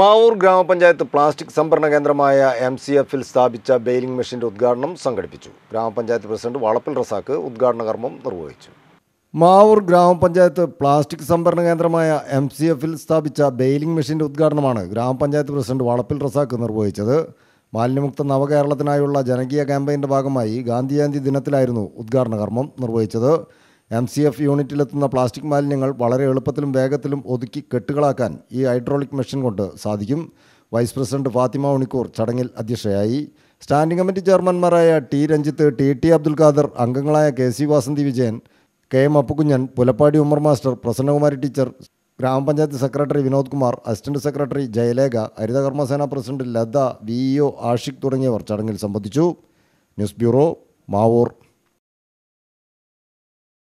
മാവൂർ ഗ്രാമപഞ്ചായത്ത് പ്ലാസ്റ്റിക് സംഭരണ കേന്ദ്രമായ എം സി എഫിൽ സ്ഥാപിച്ച ബെയിലിംഗ് മെഷീൻ്റെ ഉദ്ഘാടനം സംഘടിപ്പിച്ചു ഗ്രാമപഞ്ചായത്ത് പ്രസിഡന്റ് വളപ്പിൽ റസാക്ക് ഉദ്ഘാടന കർമ്മം നിർവഹിച്ചു മാവൂർ ഗ്രാമപഞ്ചായത്ത് പ്ലാസ്റ്റിക് സംഭരണ കേന്ദ്രമായ എം സി എഫിൽ സ്ഥാപിച്ച ബെയിലിംഗ് മെഷീൻ്റെ ഉദ്ഘാടനമാണ് ഗ്രാമപഞ്ചായത്ത് പ്രസിഡന്റ് വളപ്പിൽ റസാക്ക് നിർവഹിച്ചത് മാലിന്യമുക്ത നവകേരളത്തിനായുള്ള ജനകീയ ക്യാമ്പയിൻ്റെ ഭാഗമായി ഗാന്ധിജയന്തി ദിനത്തിലായിരുന്നു ഉദ്ഘാടന കർമ്മം നിർവഹിച്ചത് എം സി എഫ് യൂണിറ്റിലെത്തുന്ന പ്ലാസ്റ്റിക് മാലിന്യങ്ങൾ വളരെ എളുപ്പത്തിലും വേഗത്തിലും ഒതുക്കി കെട്ടുകളാക്കാൻ ഈ ഹൈഡ്രോളിക് മെഷീൻ കൊണ്ട് സാധിക്കും വൈസ് പ്രസിഡന്റ് ഫാത്തിമ ഉണിക്കൂർ ചടങ്ങിൽ അധ്യക്ഷയായി സ്റ്റാൻഡിംഗ് കമ്മിറ്റി ചെയർമാൻമാരായ T Ranjith T T Abdul Khader അംഗങ്ങളായ K C Vasanthi Vijayan K M Appukkunjan Pulappadi Umar master Prasannakumari teacher ഗ്രാമപഞ്ചായത്ത് secretary Vinod Kumar assistant secretary Jayalekha ഹരിതകർമ്മസേന president Latha V EO Ashiq തുടങ്ങിയവർ ചടങ്ങിൽ സംബന്ധിച്ചു ന്യൂസ് ബ്യൂറോ മാവൂർ